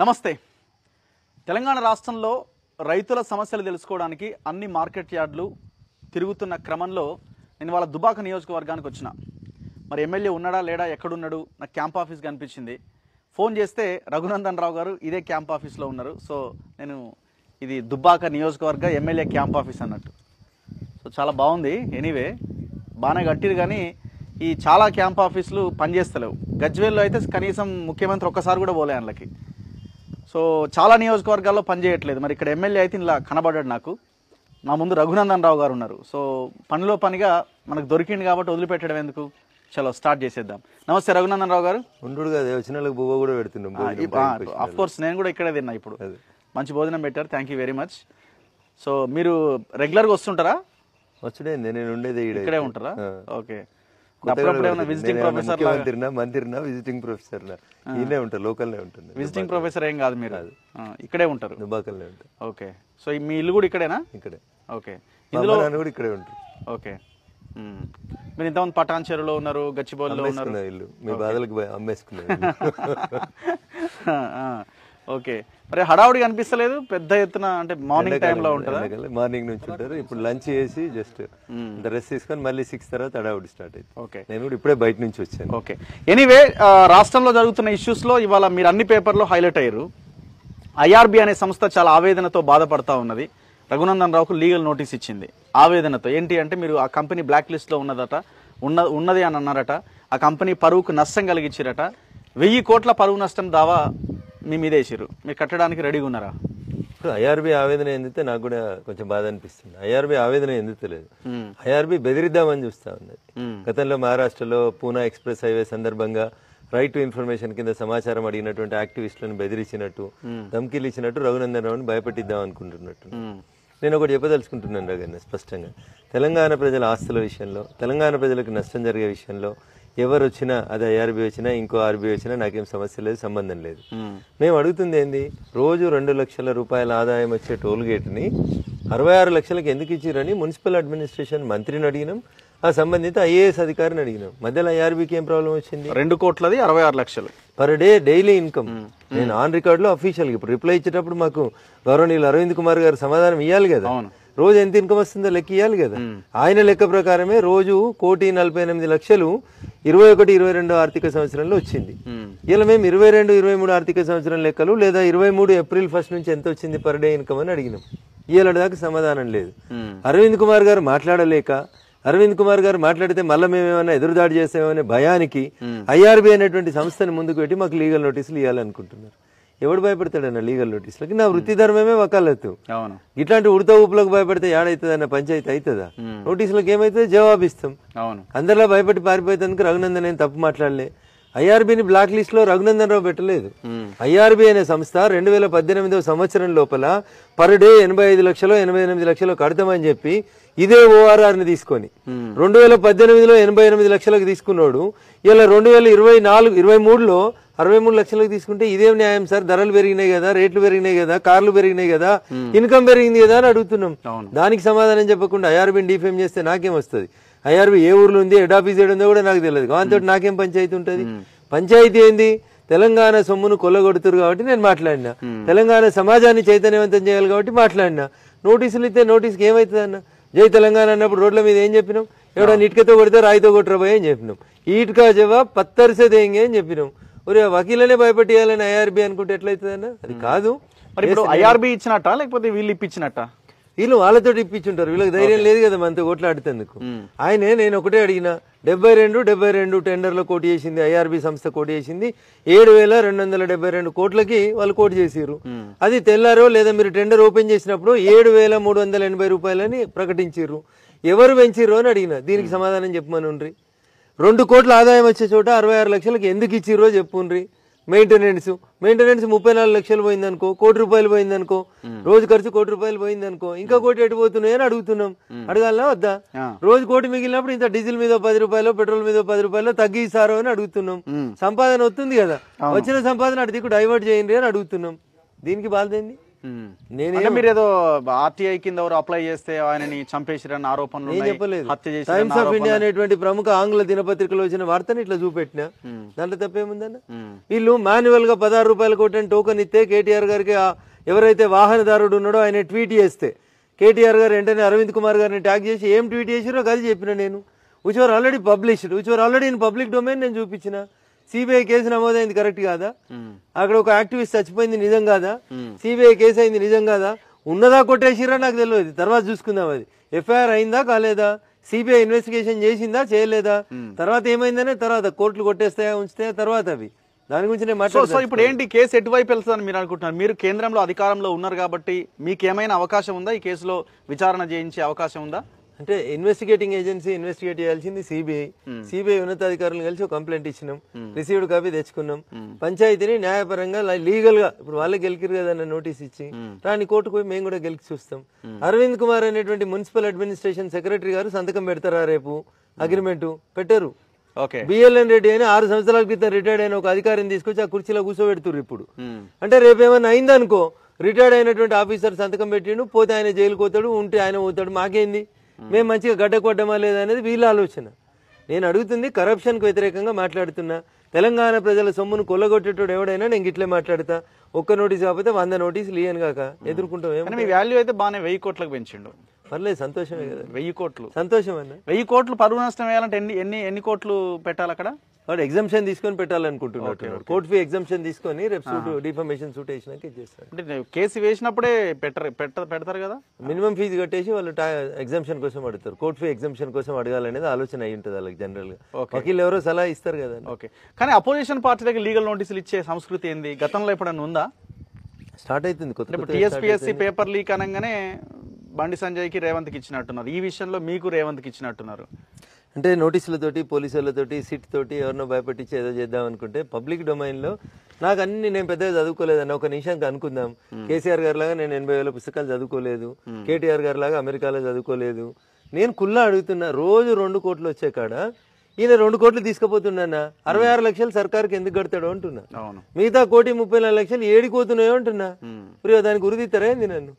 నమస్తే తెలంగాణ రాష్ట్రంలో రైతుల సమస్యలు తెలుసుకోవడానికి అన్ని మార్కెట్ యార్డ్లు తిరుగుతున్న క్రమంలో నేను వాళ్ళ దుబాక నియోజకవర్గానికి వచ్చిన మరి ఎమ్మెల్యే ఉన్నాడా లేడా ఎక్కడున్నాడు నాకు క్యాంప్ ఆఫీస్ కనిపించింది ఫోన్ చేస్తే రఘునందన్ రావు గారు ఇదే క్యాంప్ ఆఫీస్లో ఉన్నారు సో నేను ఇది దుబ్బాక నియోజకవర్గ ఎమ్మెల్యే క్యాంప్ ఆఫీస్ అన్నట్టు సో చాలా బాగుంది ఎనీవే బాగానే కట్టిరు కానీ ఈ చాలా క్యాంప్ ఆఫీసులు పనిచేస్తలేవు గజ్వేల్లో అయితే కనీసం ముఖ్యమంత్రి ఒక్కసారి కూడా పోలే అందులోకి సో చాలా నియోజకవర్గాల్లో పనిచేయట్లేదు మరి ఇక్కడ ఎమ్మెల్యే అయితే ఇలా కనబడ్డాడు నాకు నా ముందు రఘునందన్ రావు గారు ఉన్నారు సో పనిలో పనిగా మనకు దొరికింది కాబట్టి వదిలిపెట్టడం ఎందుకు చలో స్టార్ట్ చేసేద్దాం నమస్తే రఘునందన్ రావు గారు ఉండు కూడా అఫ్ కోర్స్ నేను కూడా ఇక్కడే తిన్నా ఇప్పుడు మంచి భోజనం పెట్టారు thank you very much so మీరు రెగ్యులర్గా వస్తుంటారా వచ్చి నేను ఉండేది ఇక్కడే ఉంటారా ఓకే విజిటింగ్ ప్రొఫెసర్ మంత్రినా మంత్రినా విజిటింగ్ ప్రొఫెసర్ ఈయనే ఉంటారు లోకల్నే ఉంటుంది విజిటింగ్ ప్రొఫెసర్ ఏం కాదు మీరు ఇక్కడే ఉంటారు దుబాకల్నే ఉంటారు ఓకే సో మీ ఇల్లు కూడా ఇక్కడేనా ఇక్కడే ఓకే ఇందులో కూడా ఇక్కడే ఉంటారు ఓకే మీరు ఇంతమంది పటాన్ చెరువులో ఉన్నారు గచ్చిబౌలిలో ఉన్నారు ఇల్లు మీ బాధలకు అమ్మేసుకున్నారు ఓకే మరి హడావుడి కనిపిస్తలేదు పెద్ద ఎత్తున అంటే మార్నింగ్ టైంలో ఉంటుంది మార్నింగ్ నుంచి ఉంటారు ఇప్పుడు లంచ్ చేసి జస్ట్ డ్రెస్ తీసుకొని మళ్ళీ సిక్స్ తర్వాత హడావుడి స్టార్ట్ అయింది ఓకే నేను కూడా ఇప్పుడే బయట నుంచి వచ్చాను ఓకే ఎనీవే రాష్ట్రంలో జరుగుతున్న ఇష్యూస్లో ఇవాళ మీరు అన్ని పేపర్లో హైలైట్ అయ్యారు ఐఆర్బి అనే సంస్థ చాలా ఆవేదనతో బాధపడతా ఉన్నది రఘునందన్ రావుకు లీగల్ నోటీస్ ఇచ్చింది ఆవేదనతో ఏంటి అంటే మీరు ఆ కంపెనీ బ్లాక్ లిస్ట్లో ఉన్నదట ఉన్న ఉన్నది అని అన్నారట ఆ కంపెనీ పరువుకు నష్టం కలిగించారట వెయ్యి కోట్ల పరువు నష్టం దావా మీ మీద వేసారు మీరు కట్టడానికి రెడీగా ఉన్నారా ఇప్పుడు ఐఆర్బి ఆవేదన ఎందుతే నాకు కూడా కొంచెం బాధ అనిపిస్తుంది ఐఆర్బి ఆవేదన ఎందుకు లేదు ఐఆర్బి బెదిరిద్దామని చూస్తా ఉన్నది గతంలో మహారాష్ట్రలో పూనా ఎక్స్ప్రెస్ హైవే సందర్భంగా రైట్ టు ఇన్ఫర్మేషన్ కింద సమాచారం అడిగినటువంటి యాక్టివిస్టులను బెదిరించినట్టు ధమ్కీలు ఇచ్చినట్టు రఘునందన్ రావుని భయపెట్టిద్దాం అనుకుంటున్నట్టు నేను ఒకటి చెప్పదలుచుకుంటున్నాను రఘన్న స్పష్టంగా తెలంగాణ ప్రజల ఆస్తుల విషయంలో తెలంగాణ ప్రజలకు నష్టం జరిగే విషయంలో ఎవరు వచ్చినా అది ఐఆర్బీ వచ్చినా ఇంకో ఆర్బీఐ వచ్చినా నాకేం సమస్య లేదు సంబంధం లేదు మేము అడుగుతుంది ఏంది రోజు రెండు లక్షల రూపాయల ఆదాయం వచ్చే టోల్ గేట్ని అరవై ఆరు లక్షలకు ఎందుకు ఇచ్చిరని మున్సిపల్ అడ్మినిస్ట్రేషన్ మంత్రిని అడిగినాం ఆ సంబంధిత ఐఏఎస్ అధికారిని అడిగినాం మధ్యలో ఐఆర్బీకి ఏం ప్రాబ్లం వచ్చింది రెండు కోట్లది అరవై ఆరు లక్షలు పర్ డే డైలీ ఇన్కమ్ నేను ఆన్ రికార్డులో అఫీషియల్గా ఇప్పుడు రిప్లై ఇచ్చేటప్పుడు మాకు గౌరవనీయులు అరవింద్ కుమార్ గారు సమాధానం ఇవ్వాలి కదా రోజు ఎంత ఇన్కమ్ వస్తుందో లెక్క ఇవ్వాలి కదా ఆయన లెక్క ప్రకారమే రోజు కోటి నలభై ఎనిమిది లక్షలు ఇరవై ఒకటి ఇరవై రెండు ఆర్థిక సంవత్సరంలో వచ్చింది ఇలా మేము ఇరవై రెండు ఇరవై మూడు ఆర్థిక సంవత్సరం లెక్కలు లేదా ఇరవై మూడు ఏప్రిల్ ఫస్ట్ నుంచి ఎంత వచ్చింది పర్ డే ఇన్కమ్ అని అడిగినాం ఇవాళ దాకా సమాధానం లేదు అరవింద్ కుమార్ గారు మాట్లాడలేక అరవింద్ కుమార్ గారు మాట్లాడితే మళ్ళీ మేము ఏమైనా ఎదురుదాడి చేసామనే భయానికి ఐఆర్బి అనేటువంటి సంస్థను ముందుకు పెట్టి మాకు లీగల్ నోటీసులు ఇవ్వాలనుకుంటున్నారు ఎవడు భయపడతాడన్న లీగల్ నోటీస్ లకి నా వృత్తి ధర్మమే వకాలత్తు ఇట్లాంటి ఉడత ఊపులకు భయపడితే ఏడైతుంది అన్న పంచాయతీ అవుతుందా నోటీసులకు ఏమైతే జవాబిస్తాం అందరిలా భయపడి పారిపోయేందుకు రఘునందన్ అని తప్పు మాట్లాడలే ఐఆర్బిని బ్లాక్ లిస్ట్ లో రఘునందన్ రావు పెట్టలేదు ఐఆర్బి అనే సంస్థ రెండు వేల పద్దెనిమిదవ సంవత్సరం లోపల పర్ డే ఎనభై ఐదు లక్షలు ఎనభై ఎనిమిది లక్షలు కడతామని చెప్పి ఇదే ఓఆర్ఆర్ ని తీసుకొని రెండు వేల పద్దెనిమిదిలో ఎనభై ఎనిమిది లక్షలకు తీసుకున్నాడు ఇలా రెండు వేల ఇరవై నాలుగు ఇరవై మూడులో అరవై మూడు లక్షలకు తీసుకుంటే ఇదేం న్యాయం సార్ ధరలు పెరిగినాయి కదా రేట్లు పెరిగినాయి కదా కార్లు పెరిగినాయి కదా hmm. ఇన్కమ్ పెరిగింది కదా అని అడుగుతున్నాం దానికి సమాధానం చెప్పకుండా ఐఆర్బీని డిఫేమ్ చేస్తే నాకేం వస్తుంది ఐఆర్బీ ఏ ఊర్లో ఉంది హెడ్ ఆఫీస్ ఏడు ఉందో కూడా నాకు తెలియదు దాంతో hmm. నాకేం పంచాయతీ ఉంటుంది hmm. పంచాయతీ ఏంది తెలంగాణ సొమ్మును కొల్లగొడుతురు కాబట్టి నేను మాట్లాడినా తెలంగాణ సమాజాన్ని చైతన్యవంతం చేయాలి కాబట్టి మాట్లాడినా నోటీసులు ఇస్తే నోటీస్కి ఏమవుతుంది అన్న జై తెలంగాణ అన్నప్పుడు రోడ్ల మీద ఏం చెప్పినాం ఎవడన్నా ఇటుకతో కొడితే రాయితో కొట్టరా అని చెప్పినాం ఈటుకా జవా పత్తరిసే దేంగే అని చెప్పినాం ఒరే వకీలనే భయపెట్టేయాలని ఐఆర్బి అనుకుంటే ఎట్లయితుందన్న అది కాదు మరి ఇప్పుడు ఐఆర్బి ఇచ్చినట్ట లేకపోతే వీళ్ళు ఇప్పించినట్ట వీళ్ళు వాళ్ళతో ఇప్పించుంటారు వీళ్ళకి ధైర్యం లేదు కదా మనతో కొట్లాడుతేందుకు ఆయనే నేను ఒకటే అడిగిన డెబ్బై రెండు డెబ్బై రెండు టెండర్లో కోటి చేసింది ఐఆర్బి సంస్థ కోటి చేసింది ఏడు వేల రెండు వందల డెబ్బై రెండు కోట్లకి వాళ్ళు కోటి చేసారు అది తెల్లారో లేదా మీరు టెండర్ ఓపెన్ చేసినప్పుడు ఏడు వేల మూడు వందల ఎనభై రూపాయలని ప్రకటించారు ఎవరు పెంచారు అని అడిగిన దీనికి సమాధానం చెప్పమని ఉండ్రీ రెండు కోట్ల ఆదాయం వచ్చే చోట అరవై ఆరు లక్షలకి ఎందుకు ఇచ్చిరో చెప్పుండ్రి మెయింటెనెన్స్ మెయింటెనెన్స్ ముప్పై నాలుగు లక్షలు పోయిందనుకో కోటి రూపాయలు పోయిందనుకో రోజు ఖర్చు కోటి రూపాయలు పోయిందనుకో ఇంకా కోటి ఎటు పోతున్నాయి అని అడుగుతున్నాం అడగాలనా వద్దా రోజు కోటి మిగిలినప్పుడు ఇంత డీజిల్ మీద పది రూపాయలు పెట్రోల్ మీద పది రూపాయలు తగ్గిస్తారో అని అడుగుతున్నాం సంపాదన వస్తుంది కదా వచ్చిన సంపాదన అటు దిక్కు డైవర్ట్ చేయండి అని అడుగుతున్నాం దీనికి బాధ ఏంది నేను మీరు ఏదో ఆర్టీఐ కింద అప్లై చేస్తే ఆయనని చంపేసిరని ఆరోపణలు చెప్పలేదు టైమ్స్ ఆఫ్ ఇండియా అనేటువంటి ప్రముఖ ఆంగ్ల దినపత్రికలో వచ్చిన వార్తని ఇట్లా చూపెట్టిన దాంట్లో తప్పేముందన్న వీళ్ళు మాన్యువల్ గా పదహారు రూపాయలు కొట్టని టోకన్ ఇస్తే కేటీఆర్ గారికి ఎవరైతే వాహనదారుడు ఉన్నాడో ఆయన ట్వీట్ చేస్తే కేటీఆర్ గారు వెంటనే అరవింద్ కుమార్ గారిని ట్యాగ్ చేసి ఏం ట్వీట్ చేసిరో అది చెప్పిన నేను which are already published which are already in public domain నేను చూపించిన సిబిఐ కేసు నమోదైంది కరెక్ట్ కాదా అక్కడ ఒక యాక్టివిస్ట్ చచ్చిపోయింది నిజం కాదా సిబిఐ కేసు అయింది నిజం కాదా ఉన్నదా కొట్టేసిరా నాకు తెలియదు తర్వాత చూసుకుందాం అది ఎఫ్ఐఆర్ అయిందా కాలేదా సిబిఐ ఇన్వెస్టిగేషన్ చేసిందా చేయలేదా తర్వాత ఏమైందనే తర్వాత కోర్టులు కొట్టేస్తాయా ఉంచుతాయా తర్వాత అవి దాని గురించి నేను ఇప్పుడు ఏంటి కేసు ఎటువైపు వెళ్తుందని మీరు అనుకుంటున్నారు మీరు కేంద్రంలో అధికారంలో ఉన్నారు కాబట్టి మీకు ఏమైనా అవకాశం ఉందా ఈ కేసులో విచారణ చేయించే అవకాశం ఉందా అంటే ఇన్వెస్టిగేటింగ్ ఏజెన్సీ ఇన్వెస్టిగేట్ చేయాల్సింది సిబిఐ సిబిఐ hmm. ఉన్నతాధికారులు కలిసి ఒక కంప్లైంట్ ఇచ్చినాం రిసీవ్డ్ hmm. కాపీ తెచ్చుకున్నాం hmm. పంచాయతీని న్యాయపరంగా లీగల్ గా ఇప్పుడు వాళ్ళే గెలికిరు కదా అన్న నోటీస్ ఇచ్చి రాని కోర్టుకు పోయి మేము కూడా గెలిచి చూస్తాం అరవింద్ కుమార్ అనేటువంటి మున్సిపల్ అడ్మినిస్ట్రేషన్ సెక్రటరీ గారు సంతకం పెడతారా రేపు అగ్రిమెంట్ పెట్టరు బిఎల్ఎన్ రెడ్డి అయిన ఆరు సంవత్సరాల క్రితం రిటైర్డ్ అయిన ఒక అధికారిని తీసుకొచ్చి ఆ కుర్చీలో కూర్చోబెడుతున్నారు ఇప్పుడు అంటే రేపు ఏమైనా అయిందనుకో రిటైర్డ్ అయినటువంటి ఆఫీసర్ సంతకం పెట్టిండు పోతే ఆయన జైలుకి పోతాడు ఉంటే ఆయన పోతాడు మాకేంది మేము మంచిగా గడ్డ కొట్టమా లేదా అనేది వీళ్ళ ఆలోచన నేను అడుగుతుంది కరప్షన్కు వ్యతిరేకంగా మాట్లాడుతున్నా తెలంగాణ ప్రజల సొమ్మును కొల్లగొట్టేటోడు ఎవడైనా నేను ఇట్లే మాట్లాడతా ఒక్క నోటీస్ కాకపోతే వంద నోటీసులు ఇయ్యను కాక ఎదుర్కొంటాం వాల్యూ అయితే బాగానే వెయ్యి కోట్లకు పెంచిండు పర్లేదు సంతోషమే కదా వెయ్యి కోట్లు సంతోషం అన్న వెయ్యి కోట్లు పరువు నష్టం వేయాలంటే ఎన్ని ఎన్ని ఎన్ని కోట్లు పెట్టాలి అక్కడ వాడు ఎగ్జామ్షన్ తీసుకొని పెట్టాలనుకుంటున్నాడు కోర్ట్ ఫీ ఎగ్జామ్షన్ తీసుకొని రేపు సూట్ డిఫర్మేషన్ సూట్ వేసినాక ఇచ్చేస్తారు అంటే కేసు వేసినప్పుడే పెట్టరు పెడతారు కదా మినిమం ఫీజు కట్టేసి వాళ్ళు ఎగ్జామ్షన్ కోసం అడుగుతారు కోర్ట్ ఫీ ఎగ్జామ్షన్ కోసం అడగాలనేది ఆలోచన అయి ఉంటుంది వాళ్ళకి జనరల్ గా వకీలు ఎవరో సలహా ఇస్తారు కదా ఓకే కానీ అపోజిషన్ పార్టీ దగ్గర లీగల్ నోటీసులు ఇచ్చే సంస్కృతి ఏంది గతంలో ఎప్పుడన్నా ఉందా స్టార్ట్ అవుతుంది కొత్త టీఎస్పీఎస్సీ పేపర్ లీక్ అనగానే బండి సంజయ్కి రేవంత్కి ఇచ్చినట్టున్నారు ఈ విషయంలో మీకు రేవంత్కి ఇచ్చినట్టున్నారు అంటే నోటీసులతోటి పోలీసులతోటి సిట్ తోటి ఎవరినో భయపెట్టించి ఏదో చేద్దాం అనుకుంటే పబ్లిక్ డొమైన్లో నాకు అన్ని నేను పెద్దగా చదువుకోలేదని ఒక నిమిషానికి అనుకుందాం కేసీఆర్ గారు లాగా నేను ఎనభై వేల పుస్తకాలు చదువుకోలేదు కేటీఆర్ గారు లాగా అమెరికాలో చదువుకోలేదు నేను కుల్లా అడుగుతున్నా రోజు రెండు కోట్లు వచ్చే కాడ ఈయన రెండు కోట్లు తీసుకుపోతున్నానా అరవై ఆరు లక్షలు సర్కార్కి ఎందుకు కడతాడు అంటున్నా మిగతా కోటి ముప్పై నాలుగు లక్షలు ఏడిపోతున్నాయో అంటున్నా ప్రియో దానికి ఉరిదిస్తారా నన్ను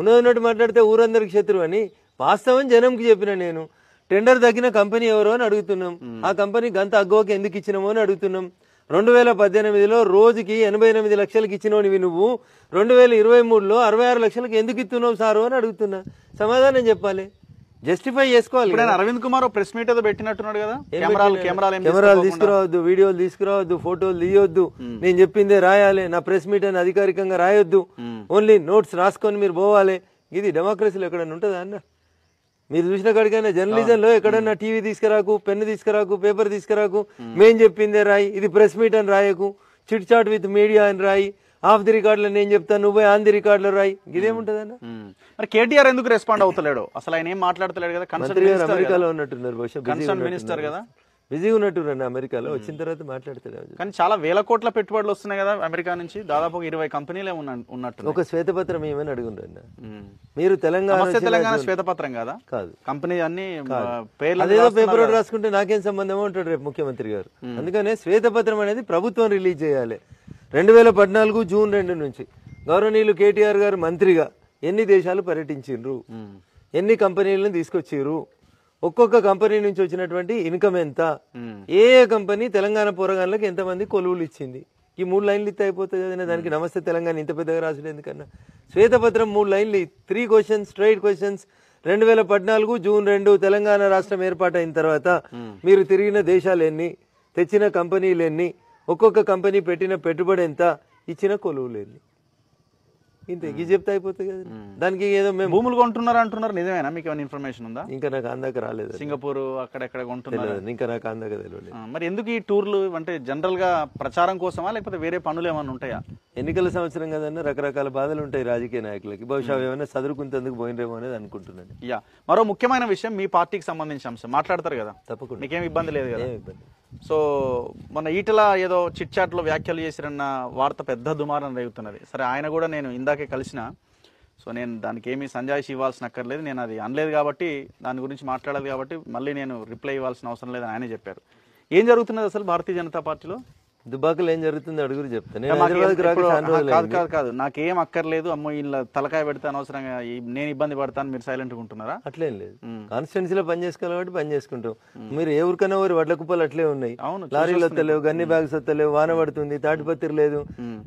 ఉన్నది ఉన్నట్టు మాట్లాడితే ఊరందరికి శత్రువు అని వాస్తవం జనంకి చెప్పిన నేను టెండర్ తగ్గిన కంపెనీ ఎవరో అని అడుగుతున్నాం ఆ కంపెనీ గంత అగ్గోకి ఎందుకు ఇచ్చినామో అని అడుగుతున్నాం రెండు వేల పద్దెనిమిదిలో రోజుకి ఎనభై ఎనిమిది లక్షలకు ఇచ్చినవి నువ్వు రెండు వేల ఇరవై మూడులో అరవై ఆరు లక్షలకు ఎందుకు ఇస్తున్నావు సారు అని అడుగుతున్నా సమాధానం చెప్పాలి జస్టిఫై చేసుకోవాలి అరవింద్ కుమార్ ప్రెస్ మీట్ ఏదో పెట్టినట్టున్నాడు కదా కెమెరాలు తీసుకురావద్దు వీడియోలు తీసుకురావద్దు ఫోటోలు తీయొద్దు నేను చెప్పిందే రాయాలి నా ప్రెస్ మీట్ అని అధికారికంగా రాయొద్దు ఓన్లీ నోట్స్ రాసుకొని మీరు పోవాలి ఇది డెమోక్రసీలో ఎక్కడైనా ఉంటుందా అన్న మీరు చూసిన కాడికైనా జర్నలిజంలో ఎక్కడన్నా టీవీ తీసుకురాకు పెన్ను తీసుకురాకు పేపర్ తీసుకురాకు మేం చెప్పిందే రాయి ఇది ప్రెస్ మీట్ అని రాయకు చిట్ చాట్ విత్ మీడియా అని రాయి ఆఫ్ ది రికార్డులు నేను చెప్తాను నువ్వే ఆన్ ది రికార్డులు రాయి ఇదేముంటదన్నా మరి కేటీఆర్ ఎందుకు రెస్పాండ్ అవుతలేడు అసలు ఆయన ఏం మాట్లాడతలేడు కదా అమెరికాలో ఉన్నట్టున్నారు బహుశా మినిస్టర్ కదా బిజీగా ఉన్నట్టున్నాను అమెరికాలో వచ్చిన తర్వాత మాట్లాడతాడు కానీ చాలా వేల కోట్ల పెట్టుబడులు వస్తున్నాయి కదా అమెరికా నుంచి దాదాపు ఇరవై కంపెనీలే ఉన్నట్టు ఒక శ్వేతపత్రం ఏమైనా అడుగుంటాను మీరు తెలంగాణ తెలంగాణ శ్వేతపత్రం కదా కాదు కంపెనీ అన్ని అదేదో పేపర్ రాసుకుంటే నాకేం సంబంధం ఉంటాడు రేపు ముఖ్యమంత్రి గారు అందుకనే శ్వేతపత్రం అనేది ప్రభుత్వం రిలీజ్ చేయాలి రెండు వేల పద్నాలుగు జూన్ రెండు నుంచి గౌరవనీయులు కేటీఆర్ గారు మంత్రిగా ఎన్ని దేశాలు పర్యటించిండ్రు ఎన్ని కంపెనీలను తీసుకొచ్చిర్రు ఒక్కొక్క కంపెనీ నుంచి వచ్చినటువంటి ఇన్కమ్ ఎంత ఏ కంపెనీ తెలంగాణ పోరగాళ్ళకి ఎంతమంది కొలువులు ఇచ్చింది ఈ మూడు లైన్లు ఇస్తే అయిపోతుంది కదా దానికి నమస్తే తెలంగాణ ఇంత పెద్దగా రాసుడు ఎందుకన్నా శ్వేతపత్రం మూడు లైన్లు త్రీ క్వశ్చన్స్ స్ట్రైట్ క్వశ్చన్స్ రెండు వేల పద్నాలుగు జూన్ రెండు తెలంగాణ రాష్ట్రం ఏర్పాటైన తర్వాత మీరు తిరిగిన దేశాలు ఎన్ని తెచ్చిన కంపెనీలు ఎన్ని ఒక్కొక్క కంపెనీ పెట్టిన పెట్టుబడి ఎంత ఇచ్చిన కొలువులు ఎన్ని ఇంత ఎగ్గి చెప్తే అయిపోతుంది కదా దానికి ఏదో మేము భూములు కొంటున్నారు అంటున్నారు నిజమేనా మీకు ఏమైనా ఇన్ఫర్మేషన్ ఉందా ఇంకా నాకు అందాక రాలేదు సింగపూర్ అక్కడెక్కడ కొంటున్నారు ఇంకా నాకు అందాక తెలియలేదు మరి ఎందుకు ఈ టూర్లు అంటే జనరల్ గా ప్రచారం కోసమా లేకపోతే వేరే పనులు ఏమైనా ఉంటాయా ఎన్నికల సంవత్సరం కదన్న రకరకాల బాధలు ఉంటాయి రాజకీయ నాయకులకి బహుశా ఏమైనా చదువుకుంటేందుకు పోయినరేమో అనేది అనుకుంటున్నాను యా మరో ముఖ్యమైన విషయం మీ పార్టీకి సంబంధించిన అంశం మాట్లాడతారు కదా తప్పకుండా మీకేం ఇబ్బంది లేదు కదా ఇబ్బంది సో మన ఈటల ఏదో చిట్చాట్లో వ్యాఖ్యలు చేసిరన్న వార్త పెద్ద దుమారం రేగుతున్నది సరే ఆయన కూడా నేను ఇందాకే కలిసిన సో నేను దానికి ఏమీ సంజాయిషి ఇవ్వాల్సిన అక్కర్లేదు నేను అది అనలేదు కాబట్టి దాని గురించి మాట్లాడలేదు కాబట్టి మళ్ళీ నేను రిప్లై ఇవ్వాల్సిన అవసరం లేదని ఆయనే చెప్పారు ఏం జరుగుతున్నది అసలు భారతీయ జనతా పార్టీలో దుబాకులు ఏం జరుగుతుంది అడుగురు చెప్తాను కాదు కాదు నాకేం అక్కర్లేదు అమ్మో వీళ్ళ తలకాయ పెడితే అనవసరంగా నేను ఇబ్బంది పడతాను మీరు సైలెంట్ ఉంటున్నారా అట్లేం లేదు లో పని చేసుకోవాలి కాబట్టి పని చేసుకుంటాం మీరు ఏ ఊరికైనా ఊరి వడ్ల కుప్పలు అట్లే ఉన్నాయి లారీలు వస్తలేవు గన్ని బ్యాగ్స్ వస్తలేవు వాన పడుతుంది తాటిపత్రి లేదు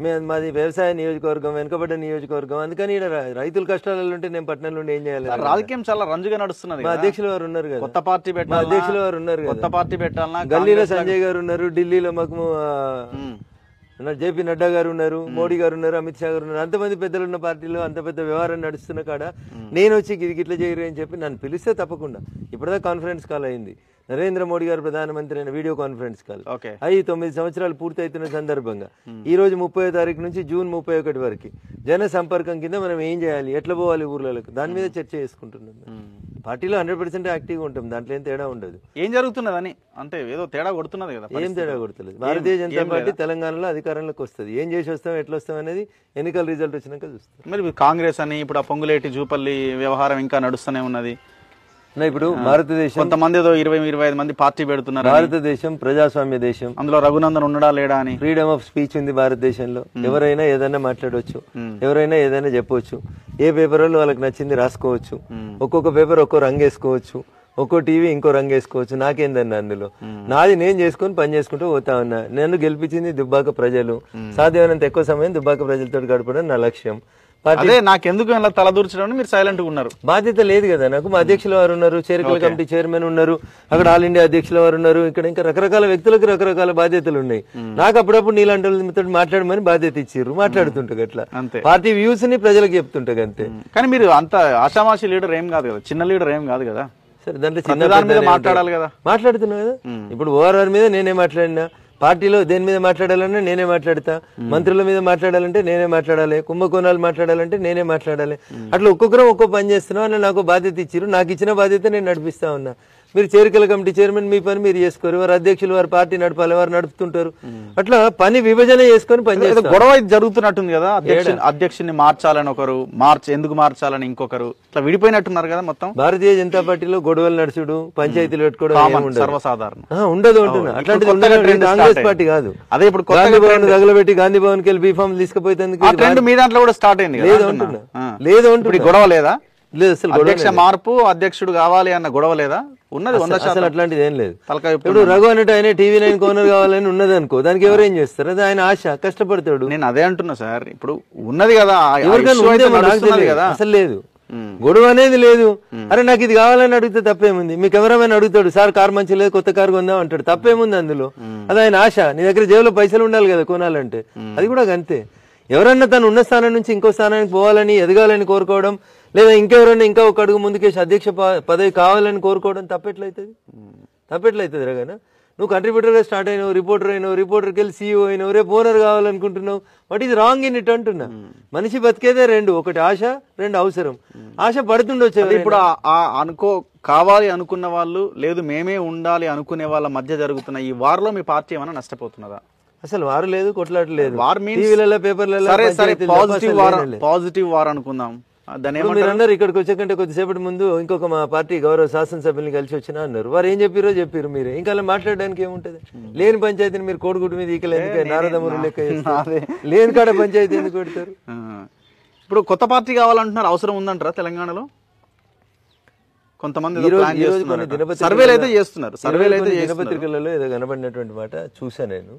మేము మాది వ్యవసాయ నియోజకవర్గం వెనుకబడ్డ నియోజకవర్గం అందుకని ఇక్కడ రైతుల కష్టాలలో ఉంటే నేను పట్టణం నుండి ఏం చేయాలి రాజకీయం చాలా రంజుగా నడుస్తున్నది మా అధ్యక్షుల వారు ఉన్నారు కదా కొత్త పార్టీ పెట్టాలి అధ్యక్షుల వారు ఉన్నారు కొత్త పార్టీ పెట్టాలన్నా గల్లీలో సంజయ్ గారు ఉన్నారు ఢిల్లీలో మాకు జేపీ నడ్డా గారు ఉన్నారు మోడీ గారు ఉన్నారు అమిత్ షా గారు ఉన్నారు అంతమంది పెద్దలు ఉన్న పార్టీలో అంత పెద్ద వ్యవహారం నడుస్తున్న కాడ నేను వచ్చి ఇది గిట్ల చేయరు అని చెప్పి నన్ను పిలిస్తే తప్పకుండా ఇప్పుడుదా కాన్ఫరెన్స్ కాల్ అయింది నరేంద్ర మోడీ గారు ప్రధానమంత్రి అయిన వీడియో కాన్ఫరెన్స్ కాల్ అవి తొమ్మిది సంవత్సరాలు పూర్తయితున్న సందర్భంగా ఈ రోజు ముప్పై తారీఖు నుంచి జూన్ ముప్పై ఒకటి వరకు జన సంపర్కం కింద మనం ఏం చేయాలి ఎట్లా పోవాలి ఊర్లలకు దాని మీద చర్చ చేసుకుంటున్నాం పార్టీలో హండ్రెడ్ పర్సెంట్ యాక్టివ్ ఉంటాం దాంట్లో ఏం తేడా ఉండదు ఏం జరుగుతున్నదని అంటే ఏదో తేడా కొడుతున్నది కదా ఏం తేడా కొడుతుంది భారతీయ జనతా పార్టీ తెలంగాణలో అధికారంలోకి వస్తుంది ఏం చేసి వస్తాం ఎట్లా వస్తాం అనేది ఎన్నికల రిజల్ట్ వచ్చినాక చూస్తాం మరి కాంగ్రెస్ అని ఇప్పుడు ఆ పొంగులేటి జూపల్లి వ్యవహారం ఇంకా నడుస్తూనే ఉన్నది ఇప్పుడు భారతదేశం కొంతమంది ఏదో ఇరవై ఇరవై ఐదు మంది పార్టీ పెడుతున్నారు భారతదేశం ప్రజాస్వామ్య దేశం అందులో రఘునందన్ ఉన్నాడా లేడా అని ఫ్రీడమ్ ఆఫ్ స్పీచ్ ఉంది భారతదేశంలో ఎవరైనా ఏదైనా మాట్లాడవచ్చు ఎవరైనా ఏదైనా చెప్పవచ్చు ఏ పేపర్ వాళ్ళకి నచ్చింది రాసుకోవచ్చు ఒక్కొక్క పేపర్ ఒక్కో రంగు వేసుకోవచ్చు ఒక్కో టీవీ ఇంకో రంగు వేసుకోవచ్చు నాకేందండి అందులో నాది నేను చేసుకుని పని చేసుకుంటూ పోతా ఉన్నా నన్ను గెలిపించింది దుబ్బాక ప్రజలు సాధ్యమైనంత ఎక్కువ సమయం దుబ్బాక ప్రజలతో గడపడం నా లక్ష్యం అదే నాకెందుకు తలదూర్చడం మీరు సైలెంట్ ఉన్నారు బాధ్యత లేదు కదా నాకు మా అధ్యక్షుల వారు ఉన్నారు చేరికల కమిటీ చైర్మన్ ఉన్నారు అక్కడ ఆల్ ఇండియా అధ్యక్షుల వారు ఉన్నారు ఇక్కడ ఇంకా రకరకాల వ్యక్తులకు రకరకాల బాధ్యతలు ఉన్నాయి hmm. నాకు అప్పుడప్పుడు నీలాంటి మీతో మాట్లాడమని బాధ్యత ఇచ్చారు hmm. మాట్లాడుతుంటే అట్లా పార్టీ వ్యూస్ ని ప్రజలకు చెప్తుంటే అంతే hmm. కానీ మీరు అంత ఆశామాషి లీడర్ ఏం కాదు కదా చిన్న లీడర్ ఏం కాదు కదా సరే దాంట్లో చిన్న మాట్లాడాలి కదా మాట్లాడుతున్నావు కదా ఇప్పుడు ఓఆర్ఆర్ మీద నేనే మాట్లాడినా పార్టీలో దేని మీద మాట్లాడాలన్నా నేనే మాట్లాడతా మంత్రుల మీద మాట్లాడాలంటే నేనే మాట్లాడాలి కుంభకోణాలు మాట్లాడాలంటే నేనే మాట్లాడాలి అట్లా ఒక్కొక్కరం ఒక్కో పని చేస్తున్నావు అని నాకు బాధ్యత ఇచ్చారు నాకు ఇచ్చిన బాధ్యత నేను నడిపిస్తా ఉన్నా మీరు చేరికల కమిటీ చైర్మన్ మీ పని మీరు చేసుకోరు వారు అధ్యక్షులు వారి పార్టీ నడపాలి వారు నడుపుతుంటారు అట్లా పని విభజన చేసుకొని పని గొడవ జరుగుతున్నట్టుంది కదా అధ్యక్షుని మార్చాలని ఒకరు మార్చి ఎందుకు మార్చాలని ఇంకొకరు ఇట్లా విడిపోయినట్టున్నారు కదా మొత్తం భారతీయ జనతా పార్టీలో గొడవలు నడుచుడు పంచాయతీలు పెట్టుకోవడం సర్వసాధారణ ఉండదు కాంగ్రెస్ పార్టీ కాదు అదే ఇప్పుడు గాంధీ భవన్ తగలబెట్టి గాంధీ భవన్ కెళ్ళి బీఫామ్ తీసుకుపోయింది మీ దాంట్లో కూడా స్టార్ట్ అయింది లేదు లేదు గొడవ లేదా లేదు అసలు మార్పు అధ్యక్షుడు కావాలి అన్న గొడవ లేదా ఉన్నది వంద శాతం అట్లాంటిది ఏం లేదు ఇప్పుడు రఘు అన్నట్టు ఆయన టీవీ నైన్ కోనర్ కావాలని ఉన్నది అనుకో దానికి ఏం చేస్తారు అది ఆయన ఆశ కష్టపడతాడు నేను అదే అంటున్నా సార్ ఇప్పుడు ఉన్నది కదా కదా అసలు లేదు గొడవ అనేది లేదు అరే నాకు ఇది కావాలని అడిగితే తప్పేముంది మీ కెమెరామెన్ అడుగుతాడు సార్ కార్ మంచి లేదు కొత్త కార్ కొందాం అంటాడు తప్పేముంది అందులో అది ఆయన ఆశ నీ దగ్గర జేబులో పైసలు ఉండాలి కదా కొనాలంటే అది కూడా అంతే ఎవరన్నా తను ఉన్న స్థానం నుంచి ఇంకో స్థానానికి పోవాలని ఎదగాలని కోరుకోవడం లేదా ఇంకెవరైనా ఇంకా ఒక అడుగు ముందుకేసి అధ్యక్ష పదవి కావాలని కోరుకోవడం తప్పెట్లయితుంది తప్పెట్లయితుంది రగన నువ్వు కంట్రిబ్యూటర్గా స్టార్ట్ అయినావు రిపోర్టర్ అయినావు రిపోర్టర్కి వెళ్ళి సీఈఓ e అయినావు రేపు ఓనర్ కావాలనుకుంటున్నావు బట్ ఇది రాంగ్ ఇన్ ఇట్ అంటున్నా hmm. మనిషి బతికేదే రెండు ఒకటి ఆశ రెండు అవసరం hmm. ఆశ పడుతుండొచ్చు ఇప్పుడు అనుకో కావాలి అనుకున్న వాళ్ళు లేదు మేమే ఉండాలి అనుకునే వాళ్ళ మధ్య జరుగుతున్న ఈ వార్లో మీ పార్టీ ఏమైనా నష్టపోతున్నదా అసలు వారు లేదు కొట్లాడలేదు వారు మీన్స్ పేపర్లలో పాజిటివ్ వార్ పాజిటివ్ వార్ అనుకుందాం మీరందరూ ఇక్కడికి వచ్చే కంటే కొద్దిసేపటి ముందు ఇంకొక మా పార్టీ గౌరవ శాసనసభ్యుల్ని కలిసి వచ్చినా అన్నారు వారు ఏం చెప్పారో చెప్పారు మీరు ఇంకా మాట్లాడడానికి ఏముంటది లేని పంచాయతీని మీరు కోడిగుడ్డు మీద ఈకలేదు నారదమురు లెక్క లేని కాడ పంచాయతీ ఎందుకు పెడతారు ఇప్పుడు కొత్త పార్టీ కావాలంటున్నారు అవసరం ఉందంటారా తెలంగాణలో కొంతమంది అయితే చేస్తున్నారు దినపత్రికలలో ఏదో కనబడినటువంటి మాట చూసా నేను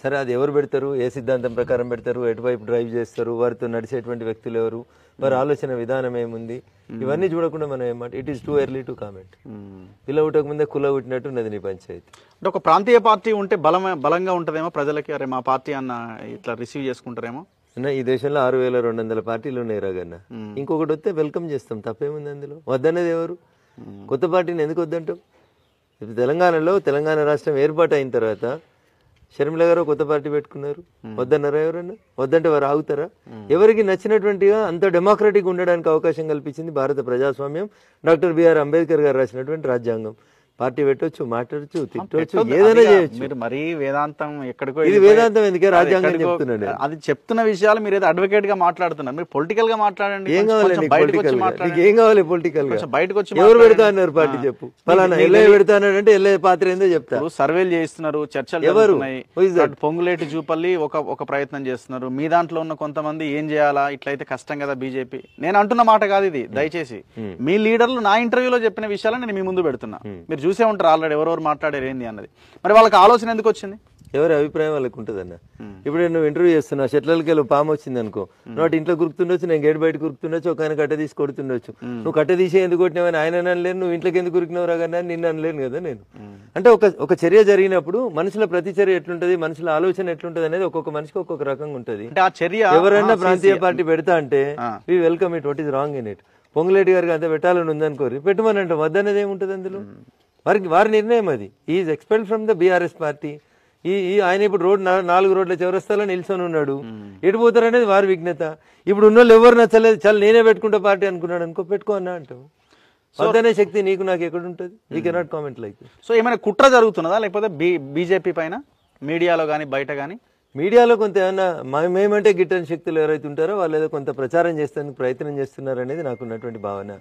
సరే అది ఎవరు పెడతారు ఏ సిద్ధాంతం ప్రకారం పెడతారు ఎటువైపు డ్రైవ్ చేస్తారు వారితో నడిచేటువంటి వ్యక్తులు ఎవరు వారి hmm. ఆలోచన విధానం ఏముంది hmm. ఇవన్నీ చూడకుండా మనం ఏమాట it is too early to comment పిల్ల ఉట్టక ముందే కుల ఉట్టినట్టు ఉన్నది నీ పంచాయతీ అంటే ఒక ప్రాంతీయ పార్టీ ఉంటే బలం బలంగా ఉంటుందేమో ప్రజలకి అరే మా పార్టీ అన్న ఇట్లా రిసీవ్ చేసుకుంటారేమో ఈ దేశంలో ఆరు వేల రెండు వందల పార్టీలు ఉన్నాయి రాగన్న hmm. ఇంకొకటి వస్తే వెల్కమ్ చేస్తాం తప్పేముంది అందులో వద్దన్నది ఎవరు కొత్త పార్టీని ఎందుకు వద్దంటాం తెలంగాణలో తెలంగాణ రాష్ట్రం ఏర్పాటు అయిన తర్వాత షర్మిల గారు కొత్త పార్టీ పెట్టుకున్నారు వద్దన్నారా ఎవరన్నా వద్దంటే వారు ఆగుతారా ఎవరికి నచ్చినటువంటిగా అంత డెమోక్రటిక్ ఉండడానికి అవకాశం కల్పించింది భారత ప్రజాస్వామ్యం డాక్టర్ బిఆర్ అంబేద్కర్ గారు రాసినటువంటి రాజ్యాంగం పార్టీ పెట్టొచ్చు మాట్లాడచ్చు తిట్టవచ్చు ఏదైనా చేయొచ్చు మీరు మరీ వేదాంతం ఎక్కడికో ఇది వేదాంతం ఎందుకే రాజ్యాంగం చెప్తున్నాడు అది చెప్తున్న విషయాలు మీరు ఏదో అడ్వకేట్ గా మాట్లాడుతున్నారు మీరు పొలిటికల్ గా మాట్లాడండి ఏం కావాలి పొలిటికల్ ఏం కావాలి పొలిటికల్ గా బయటకు వచ్చి ఎవరు పెడతా అన్నారు పార్టీ చెప్పు ఫలానా ఎల్లే పెడతా అంటే ఎల్లే పాత్ర ఏందో చెప్తారు సర్వేలు చేస్తున్నారు చర్చలు ఎవరు పొంగులేటి చూపల్లి ఒక ఒక ప్రయత్నం చేస్తున్నారు మీ దాంట్లో ఉన్న కొంతమంది ఏం చేయాలా ఇట్లయితే కష్టం కదా బీజేపీ నేను అంటున్న మాట కాదు ఇది hmm. దయచేసి hmm. మీ లీడర్లు నా ఇంటర్వ్యూలో చెప్పిన విషయాలు నేను మీ ముందు పెడుతున్నా hmm. మీరు చూసే ఉంటారు ఆల్రెడీ ఎవరెవరు మాట్లాడారు ఏంది అన్నది మరి వాళ్ళకి ఆలోచన ఎందుకు వచ్చింది ఎవరి అభిప్రాయం వాళ్ళకి ఉంటుంది అన్న ఇప్పుడు నేను ఇంటర్వ్యూ చేస్తున్నా చెట్లకి వెళ్ళి పాము వచ్చింది అనుకో నోటి ఇంట్లో గుర్తుండొచ్చు నేను గేట్ బయట గుర్తుండొచ్చు ఒక ఆయన కట్ట తీసి కొడుతుండొచ్చు నువ్వు కట్ట తీసి ఎందుకు కొట్టినావని ఆయన అనలేను నువ్వు ఇంట్లోకి ఎందుకు గురికినవరా కానీ నిన్ను అనలేను కదా నేను అంటే ఒక ఒక చర్య జరిగినప్పుడు మనుషుల ప్రతి చర్య ఎట్లుంటది మనుషుల ఆలోచన ఎట్లుంటది అనేది ఒక్కొక్క మనిషికి ఒక్కొక్క రకంగా ఉంటది ఆ చర్య ఎవరైనా ప్రాంతీయ పార్టీ పెడతా అంటే we welcome it what is wrong in it Ponguleti గారికి అంత పెట్టాలని ఉందనుకోరు అంటే వద్దనేది ఏముంటది అందులో వారికి వారి నిర్ణయం అది is expelled from the BRS party ఈ ఆయన ఇప్పుడు రోడ్ నాలుగు రోడ్ల చివరిస్తాలో నిల్చొని ఉన్నాడు hmm. ఎడిపోతారు అనేది వారి విజ్ఞత ఇప్పుడు ఉన్న వాళ్ళు ఎవరు నచ్చలేదు చాలా నేనే పెట్టుకుంటే పార్టీ అనుకున్నాడు అనుకో పెట్టుకో అన్నా అంటే శక్తి నీకు నాకు ఎక్కడ ఉంటుంది నీకు కెనాట్ కామెంట్ లైక్ సో ఏమైనా కుట్ర జరుగుతున్నదా లేకపోతే బీజేపీ పైన మీడియాలో కానీ బయట కానీ మీడియాలో కొంత ఏమైనా మేమంటే గిట్టని శక్తులు ఎవరైతే ఉంటారో వాళ్ళు ఏదో కొంత ప్రచారం చేస్తానికి ప్రయత్నం చేస్తున్నారు అనేది నాకు ఉన్నటువంటి భావన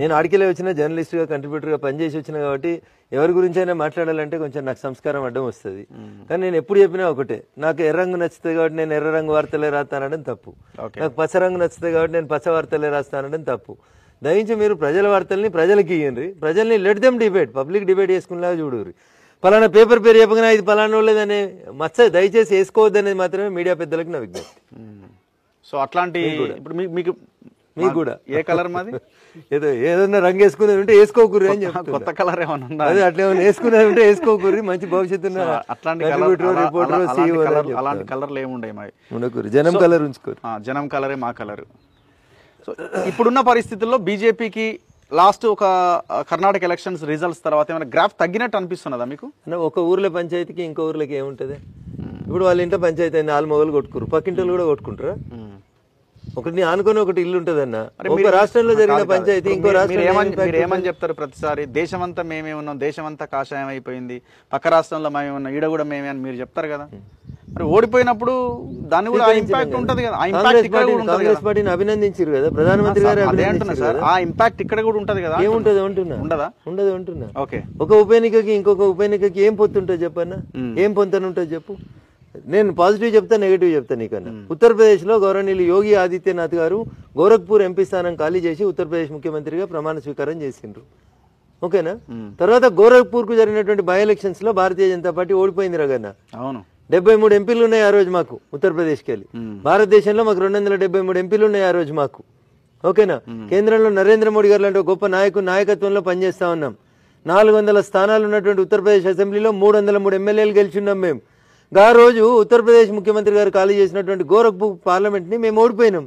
నేను ఆడికెళ్ళి వచ్చిన జర్నలిస్ట్గా కంట్రిబ్యూటర్గా పనిచేసి వచ్చిన కాబట్టి ఎవరి గురించి అయినా మాట్లాడాలంటే కొంచెం నాకు సంస్కారం అడ్డం వస్తుంది కానీ నేను ఎప్పుడు చెప్పినా ఒకటే నాకు ఎర్ర రంగు నచ్చుతుంది కాబట్టి నేను ఎర్ర రంగు వార్తలే రాస్తానడం తప్పు నాకు పచ్చ రంగు నచ్చుతుంది కాబట్టి నేను పచ్చ వార్తలే రాస్తానడం తప్పు దయించి మీరు ప్రజల వార్తల్ని ప్రజలకి ఇయ్యండి ప్రజల్ని let them debate public debate చేసుకునేలాగా చూడుర్రి పలానా పేపర్ పేరు చెప్పగానే ఇది పలానా లేదనే మచ్చ దయచేసి వేసుకోవద్దు అనేది మాత్రమే మీడియా పెద్దలకు నా విజ్ఞప్తి సో అట్లాంటి ఇప్పుడు మీకు మీకు కూడా ఏ కలర్ మాది ఏదో ఏదన్నా రంగు వేసుకునేది ఉంటే వేసుకోకూరి అని చెప్పి కొత్త కలర్ ఏమన్నా ఉందా అదే అట్లా ఏమైనా వేసుకునేది ఉంటే వేసుకోకూరి మంచి భవిష్యత్తు అట్లాంటి అలాంటి కలర్లు ఏముండే జనం కలర్ ఉంచుకోరు జనం కలరే మా కలర్ సో ఇప్పుడున్న పరిస్థితుల్లో బీజేపీకి లాస్ట్ ఒక కర్ణాటక ఎలక్షన్స్ రిజల్ట్స్ తర్వాత ఏమైనా గ్రాఫ్ తగ్గినట్టు అనిపిస్తున్నదా మీకు అంటే ఒక ఊర్లో పంచాయతీకి ఇంకో ఊర్లోకి ఏముంటుంది ఇప్పుడు వాళ్ళ ఇంట్లో పంచాయతీ అయింది వాళ్ళు మొగలు కొట్టుకురు పక్కింటి కూడా కొట్టుకుంటారు ఒకటి ఆనుకొని ఒకటి ఇల్లు ఉంటుందన్న రాష్ట్రంలో జరిగిన పంచాయతీ ఇంకో రాష్ట్రం ఏమని చెప్తారు ప్రతిసారి దేశమంతా మేమే ఉన్నాం దేశమంతా కాషాయం అయిపోయింది పక్క రాష్ట్రంలో మేమే ఉన్నాం ఈడ కూడా మేమే అని మీరు చెప్తారు కదా మరి ఓడిపోయినప్పుడు దాని కూడా ఇంపాక్ట్ ఉంటది కదా కాంగ్రెస్ పార్టీని అభినందించారు కదా ప్రధానమంత్రి గారు అంటున్నారు సార్ ఆ ఇంపాక్ట్ ఇక్కడ కూడా ఉంటది కదా ఏముంటది అంటున్నా ఉండదా ఉండదు అంటున్నా ఓకే ఒక ఉప ఎన్నికకి ఇంకొక ఉప ఎన్నికకి ఏం పొత్తు చెప్పన్నా ఏం పొంతనుంటుంది చెప్పు నేను పాజిటివ్ చెప్తా నెగిటివ్ చెప్తా నీకన్నా లో గౌరవనీయులు యోగి ఆదిత్యనాథ్ గారు గోరఖ్పూర్ ఎంపీ స్థానం ఖాళీ చేసి ఉత్తరప్రదేశ్ ముఖ్యమంత్రిగా ప్రమాణ స్వీకారం చేసిండ్రు ఓకేనా తర్వాత గోరఖ్పూర్ కు జరిగినటువంటి బై ఎలక్షన్స్ లో భారతీయ జనతా పార్టీ ఓడిపోయింది రగన్న అవును డెబ్బై మూడు ఎంపీలు ఉన్నాయి ఆ రోజు మాకు ఉత్తరప్రదేశ్ కి వెళ్ళి భారతదేశంలో మాకు రెండు వందల డెబ్బై మూడు ఎంపీలు ఉన్నాయి ఆ రోజు మాకు ఓకేనా కేంద్రంలో నరేంద్ర మోడీ గారు లాంటి గొప్ప నాయకు నాయకత్వంలో పనిచేస్తా ఉన్నాం నాలుగు వందల స్థానాలు ఉన్నటువంటి ఉత్తరప్రదేశ్ అసెంబ్లీలో మూడు వందల మూడు ఎమ్మెల్యేలు గెలిచిన్నాం మేము గా రోజు ఉత్తరప్రదేశ్ ముఖ్యమంత్రి గారు ఖాళీ చేసినటువంటి గోరఖ్పూర్ పార్లమెంట్ని మేము ఓడిపోయినాం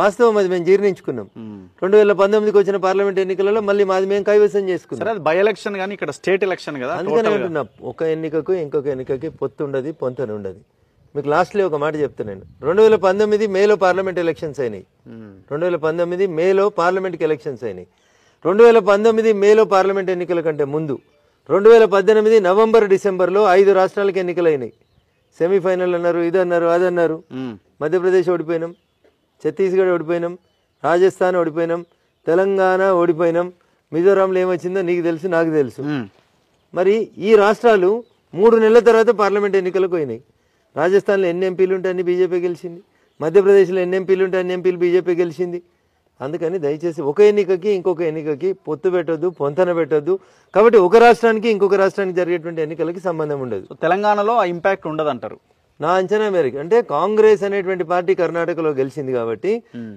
వాస్తవం అది మేము జీర్ణించుకున్నాం hmm. రెండు వేల పంతొమ్మిదికి వచ్చిన పార్లమెంట్ ఎన్నికలలో మళ్ళీ మాది మేము కైవసం చేసుకున్నాం బై ఎలక్షన్ కానీ ఇక్కడ స్టేట్ ఎలక్షన్ కదా అందుకని ఒక ఎన్నికకు ఇంకొక ఎన్నికకి పొత్తు ఉండదు పొంతన ఉండదు మీకు లాస్ట్లీ ఒక మాట చెప్తున్నాను రెండు వేల పంతొమ్మిది మేలో పార్లమెంట్ ఎలక్షన్స్ అయినాయి hmm. రెండు వేల పంతొమ్మిది మేలో పార్లమెంట్కి ఎలక్షన్స్ అయినాయి రెండు వేల పంతొమ్మిది మేలో పార్లమెంట్ ఎన్నికల కంటే ముందు రెండు వేల పద్దెనిమిది నవంబర్ డిసెంబర్లో ఐదు రాష్ట్రాలకు ఎన్నికలైనాయి సెమీఫైనల్ అన్నారు ఇది అన్నారు అది అన్నారు మధ్యప్రదేశ్ ఓడిపోయినాం ఛత్తీస్గఢ్ ఓడిపోయినాం రాజస్థాన్ ఓడిపోయినాం తెలంగాణ ఓడిపోయినాం మిజోరాంలో ఏమొచ్చిందో నీకు తెలుసు నాకు తెలుసు మరి ఈ రాష్ట్రాలు మూడు నెలల తర్వాత పార్లమెంట్ ఎన్నికలకు పోయినాయి రాజస్థాన్లో ఎన్ని ఎంపీలు అన్ని బీజేపీ గెలిచింది మధ్యప్రదేశ్లో ఎన్ని ఎంపీలు అన్ని ఎంపీలు బీజేపీ గెలిచింది అందుకని దయచేసి ఒక ఎన్నికకి ఇంకొక ఎన్నికకి పొత్తు పెట్టొద్దు పొంతన పెట్టొద్దు కాబట్టి ఒక రాష్ట్రానికి ఇంకొక రాష్ట్రానికి జరిగేటువంటి ఎన్నికలకి సంబంధం ఉండదు తెలంగాణలో ఆ ఇంపాక్ట్ ఉండదంటారు నా అంచనా మేరకు అంటే కాంగ్రెస్ అనేటువంటి పార్టీ కర్ణాటకలో గెలిచింది కాబట్టి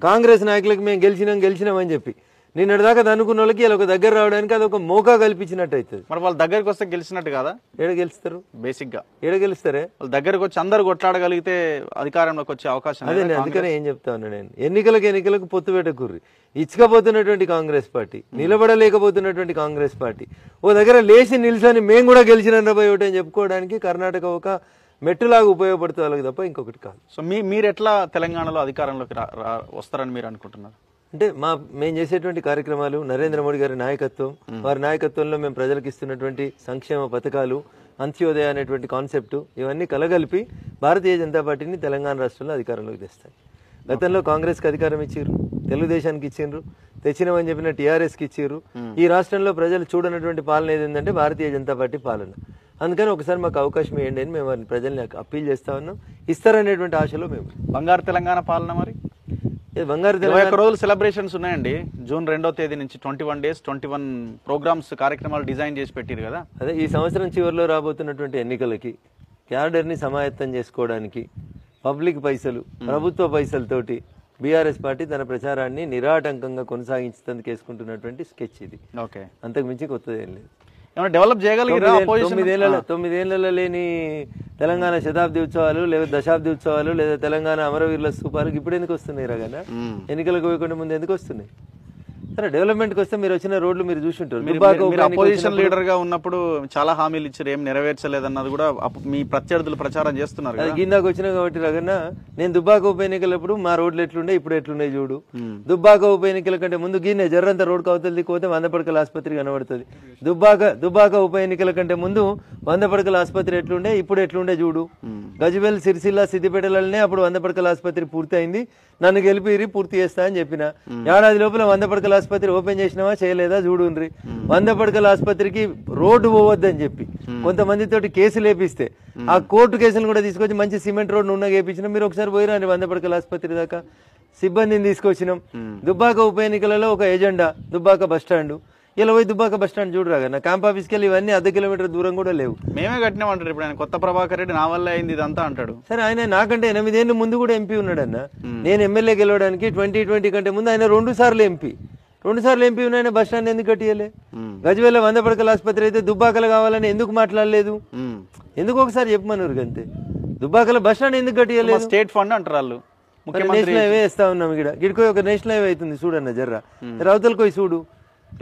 కాంగ్రెస్ నాయకులకు మేము గెలిచినాం గెలిచినాం అని చెప్పి నేను దాకా అనుకున్న వాళ్ళకి ఒక దగ్గర రావడానికి అది ఒక మోకా కల్పించినట్టు అయితే మరి వాళ్ళ దగ్గరకు వస్తే గెలిచినట్టు కదా ఏడ గెలుస్తారు బేసిక్ గా ఏడ గెలుస్తారే వాళ్ళ దగ్గరకు వచ్చి అందరు కొట్లాడగలిగితే అధికారంలోకి వచ్చే అవకాశం అదే నేను అందుకనే ఏం చెప్తా ఉన్నా నేను ఎన్నికలకు ఎన్నికలకు పొత్తు పెట్టకూర్రి ఇచ్చకపోతున్నటువంటి కాంగ్రెస్ పార్టీ నిలబడలేకపోతున్నటువంటి కాంగ్రెస్ పార్టీ ఓ దగ్గర లేచి నిలిచని మేము కూడా గెలిచిన ఒకటి అని చెప్పుకోవడానికి కర్ణాటక ఒక మెట్టులాగా ఉపయోగపడుతుంది వాళ్ళకి తప్ప ఇంకొకటి కాదు సో మీ మీరు ఎట్లా తెలంగాణలో అధికారంలోకి వస్తారని మీరు అనుకుంటున్నారు అంటే మా మేము చేసేటువంటి కార్యక్రమాలు నరేంద్ర మోడీ గారి నాయకత్వం వారి నాయకత్వంలో మేము ప్రజలకు ఇస్తున్నటువంటి సంక్షేమ పథకాలు అంత్యోదయ అనేటువంటి కాన్సెప్ట్ ఇవన్నీ కలగలిపి భారతీయ జనతా పార్టీని తెలంగాణ రాష్ట్రంలో అధికారంలోకి తెస్తాయి గతంలో కాంగ్రెస్కి అధికారం ఇచ్చారు తెలుగుదేశానికి ఇచ్చిండ్రు తెచ్చినామని చెప్పిన టీఆర్ఎస్కి ఇచ్చారు ఈ రాష్ట్రంలో ప్రజలు చూడనటువంటి పాలన ఏంటంటే భారతీయ జనతా పార్టీ పాలన అందుకని ఒకసారి మాకు అవకాశం ఇవ్వండి అని మేము ప్రజల్ని అప్పీల్ చేస్తా ఉన్నాం ఇస్తారనేటువంటి ఆశలో మేము బంగారు తెలంగాణ పాలన మరి బంగారు ఇరవై రోజులు సెలబ్రేషన్స్ ఉన్నాయండి జూన్ రెండో తేదీ నుంచి twenty one days twenty one programmes కార్యక్రమాలు డిజైన్ చేసి పెట్టారు కదా అదే ఈ సంవత్సరం చివరిలో రాబోతున్నటువంటి ఎన్నికలకి క్యాడర్ని సమాయత్తం చేసుకోవడానికి పబ్లిక్ పైసలు ప్రభుత్వ పైసలతోటి బీఆర్ఎస్ పార్టీ తన ప్రచారాన్ని నిరాటంకంగా కొనసాగించేందుకు వేసుకుంటున్నటువంటి స్కెచ్ ఇది ఓకే అంతకు మించి కొత్తదేం లేదు ఏమైనా డెవలప్ తొమ్మిదేళ్ళలో తొమ్మిదేళ్లలో లేని తెలంగాణ శతాబ్ది ఉత్సవాలు లేదా దశాబ్ది ఉత్సవాలు లేదా తెలంగాణ అమరవీరుల స్థూపాలకు ఇప్పుడు ఎందుకు వస్తున్నాయి రాగా ఎన్నికలకు పోయకుండా ముందు ఎందుకు వస్తున్నాయి సరే డెవలప్మెంట్కి వస్తే మీరు వచ్చిన రోడ్లు మీరు మీరు అపోజిషన్ లీడర్ గా ఉన్నప్పుడు చాలా హామీలు ఇచ్చారు ఏం నెరవేర్చలేదన్నది కూడా మీ ప్రత్యర్థులు ప్రచారం చేస్తున్నారు గిందాకు వచ్చిన కాబట్టి రగన్న నేను దుబ్బాక ఉప ఎన్నికలప్పుడు మా రోడ్లు ఎట్లుండే ఇప్పుడు ఎట్లున్నాయి చూడు దుబ్బాక ఉప ఎన్నికల కంటే ముందు గిన్నె జర్రంత రోడ్ కవతలు పోతే వంద పడకల ఆసుపత్రి కనబడుతుంది దుబ్బాక దుబ్బాక ఉప ఎన్నికల కంటే ముందు వంద పడకల ఆసుపత్రి ఎట్లుండే ఇప్పుడు ఎట్లుండే చూడు గజబెల్ సిరిసిల్లా సిద్దిపేటలనే అప్పుడు వంద పడకల ఆసుపత్రి పూర్తయింది నన్ను గెలిపిరి పూర్తి చేస్తా అని చెప్పిన ఏడాది లోపల వంద పడకల ఆసుపత్రి ఓపెన్ చేసినావా చేయలేదా చూడుండ్రి వంద పడకల ఆసుపత్రికి రోడ్డు పోవద్దని చెప్పి కొంతమంది తోటి కేసులు వేపిస్తే ఆ కోర్టు కేసులు కూడా తీసుకొచ్చి మంచి సిమెంట్ రోడ్డు ఉన్న గేపించిన మీరు ఒకసారి పోయిరండి వంద పడకల ఆసుపత్రి దాకా సిబ్బందిని తీసుకొచ్చినాం దుబ్బాక ఉప ఎన్నికలలో ఒక ఎజెండా దుబ్బాక బస్టాండు ఇలా పోయి దుబ్బాక బస్ స్టాండ్ కదా క్యాంప్ ఆఫీస్కి వెళ్ళి ఇవన్నీ అర్ధ కిలోమీటర్ దూరం కూడా లేవు మేమే కట్టినాం అంటారు ఇప్పుడు ఆయన కొత్త ప్రభాకర్ రెడ్డి నా వల్ల అయింది ఇదంతా అంటాడు సరే ఆయన నాకంటే ఎనిమిదేళ్ళు ముందు కూడా ఎంపీ ఉన్నాడన్న నేను ఎమ్మెల్యే గెలవడానికి ట్వంటీ ట్వంటీ కంటే ముందు ఆయన రెండు సార్లు ఎంపీ రెండు సార్లు ఎంపీ ఉన్నాయని బస్ స్టాండ్ ఎందుకు కట్టియలే గజవేల వంద పడకల ఆసుపత్రి అయితే దుబ్బాకలు కావాలని ఎందుకు మాట్లాడలేదు ఎందుకు ఒకసారి చెప్పమన్నారు అంతే దుబ్బాకల బస్ స్టాండ్ ఎందుకు కట్టియలేదు స్టేట్ ఫండ్ అంటారు వాళ్ళు నేషనల్ హైవే ఇస్తా ఉన్నాం ఇక్కడ ఇక్కడికి ఒక నేషనల్ హైవే అవుతుంది చూడన్న జర్రా రౌతలకు చూడు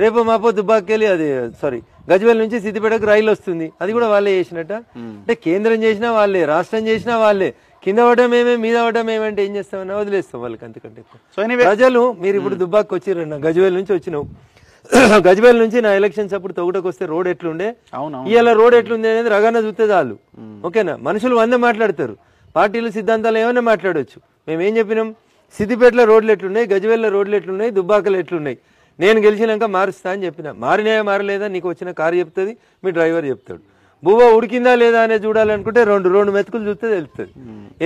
రేపు మాపో దుబ్బాకెళ్ళి అది సారీ గజ్వేల్ నుంచి సిద్దిపేటకు రైలు వస్తుంది అది కూడా వాళ్ళే చేసినట్ట అంటే కేంద్రం చేసినా వాళ్ళే రాష్ట్రం చేసినా వాళ్ళే కింద పడడం మేమే మీద పడడం ఏమంటే ఏం చేస్తామన్నా వదిలేస్తాం వాళ్ళకి అంతకంటే ప్రజలు మీరు ఇప్పుడు దుబ్బాకి వచ్చిరన్న గజ్వేల్ నుంచి వచ్చినావు గజ్వేల్ నుంచి నా ఎలక్షన్స్ అప్పుడు తొగుటకు వస్తే రోడ్ ఎట్లుండే ఇవాళ రోడ్ ఎట్లుంది అనేది రగాన చూస్తే చాలు ఓకేనా మనుషులు వంద మాట్లాడతారు పార్టీలు సిద్ధాంతాలు ఏమైనా మాట్లాడవచ్చు మేము ఏం చెప్పినాం సిద్దిపేటలో రోడ్లు ఎట్లున్నాయి గజవేల్లో రోడ్లు ఎట్లున్నాయి దుబ్బాకలు ఎట్లున్నాయి నేను గెలిచినాక మారుస్తా అని చెప్పిన మారినాయా మారలేదా నీకు వచ్చిన కారు చెప్తుంది మీ డ్రైవర్ చెప్తాడు భూవా ఉడికిందా లేదా అనేది చూడాలనుకుంటే రెండు రెండు మెతుకులు చూస్తే తెలుస్తుంది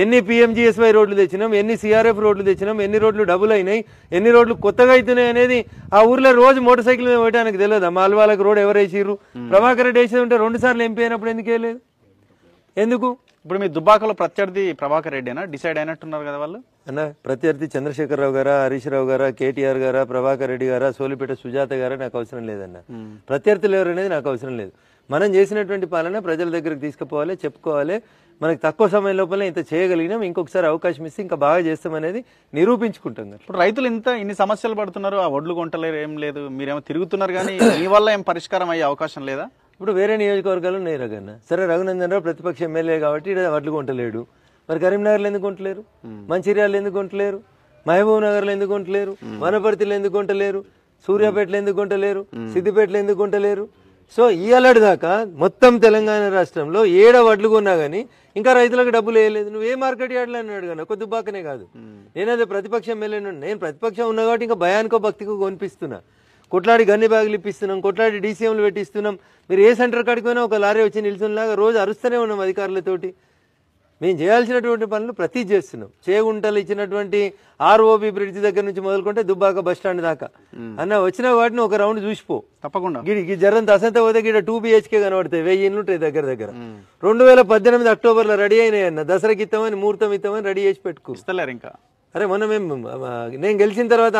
ఎన్ని పిఎంజిఎస్వై రోడ్లు తెచ్చినాం ఎన్ని సిఆర్ఎఫ్ రోడ్లు తెచ్చినాం ఎన్ని రోడ్లు డబుల్ అయినాయి ఎన్ని రోడ్లు కొత్తగా అవుతున్నాయి అనేది ఆ ఊర్లో రోజు మోటార్ సైకిల్ మీద పోయడానికి తెలియదు మాల్వాలకు రోడ్ ఎవరు వేసిర్రు ప్రభాకర్ రెడ్డి వేసేది ఉంటే రెండు సార్లు ఎంపీ అయినప్పుడు ఎందుకు వెళ్ళలేదు ఎందుకు ఇప్పుడు మీ దుబ్బాకలో ప్రత్యర్థి ప్రభాకర్ రెడ్డినా డిసైడ్ అయినట్టున్నారు కదా వాళ్ళు అన్న ప్రత్యర్థి చంద్రశేఖరరావు గారా హరీష్ రావు గారా కేటీఆర్ గారా ప్రభాకర్ రెడ్డి గారా సోలిపేట సుజాత గారా నాకు అవసరం లేదన్న ప్రత్యర్థులు అనేది నాకు అవసరం లేదు మనం చేసినటువంటి పాలన ప్రజల దగ్గరికి తీసుకుపోవాలి చెప్పుకోవాలి మనకు తక్కువ సమయం లోపల ఇంత చేయగలిగినాం ఇంకొకసారి అవకాశం ఇస్తే ఇంకా బాగా చేస్తామనేది నిరూపించుకుంటుంది ఇప్పుడు రైతులు ఇంత ఇన్ని సమస్యలు పడుతున్నారు ఆ ఒడ్లు కొంటలేరు ఏం లేదు మీరేమో తిరుగుతున్నారు కానీ మీ వల్ల ఏం పరిష్కారం అయ్యే అవకాశం లేదా ఇప్పుడు వేరే నియోజకవర్గాలు ఉన్నాయి రఘన్న సరే రఘునందన్ రావు ప్రతిపక్ష ఎమ్మెల్యే కాబట్టి వడ్లు కొంటలేడు మరి కరీంనగర్లో ఎందుకు కొంటలేరు మంచిర్యాలు ఎందుకు కొంటలేరు మహబూబ్ నగర్లో ఎందుకు కొంటలేరు వనపర్తిలో ఎందుకు కొంటలేరు సూర్యాపేటలో ఎందుకు కొంటలేరు సిద్దిపేటలో ఎందుకు కొంటలేరు సో ఇయ్యాలడు దాకా మొత్తం తెలంగాణ రాష్ట్రంలో ఏడ వడ్లు కొన్నా కానీ ఇంకా రైతులకు డబ్బులు వేయలేదు నువ్వు ఏ మార్కెట్ యార్డ్లో అన్నాడు కానీ ఒక దుబ్బాకనే కాదు నేనదే ప్రతిపక్షం ఎమ్మెల్యే నేను ప్రతిపక్షం ఉన్నా కాబట్టి ఇంకా భయానికో భక్తికో కొనిపిస్తున్నా కొట్లాడి గన్ని బ్యాగులు ఇప్పిస్తున్నాం కొట్లాడి డీసీఎంలు పెట్టిస్తున్నాం మీరు ఏ సెంటర్ కాడికి ఒక లారీ వచ్చి నిల్చున్నలాగా రోజు అరుస్తూనే ఉన్నాం అధికారులతోటి మేము చేయాల్సినటువంటి పనులు ప్రతి చేస్తున్నాం చేగుంటలు ఇచ్చినటువంటి ఆర్ఓబి బ్రిడ్జ్ దగ్గర నుంచి మొదలుకుంటే దుబ్బాక బస్ స్టాండ్ దాకా అన్న వచ్చిన వాటిని ఒక రౌండ్ చూసిపో తప్పకుండా గిడి జరం అసంత పోతే గిడ టూ బిహెచ్కే కనబడతాయి వెయ్యి ఇండ్లు ఉంటాయి దగ్గర దగ్గర రెండు వేల పద్దెనిమిది అక్టోబర్ లో రెడీ అయినాయి అన్న దసరాకి ఇస్తామని ముహూర్తం ఇస్తామని రెడీ చేసి పెట్టుకో ఇంకా అరే మొన్న మేము నేను గెలిచిన తర్వాత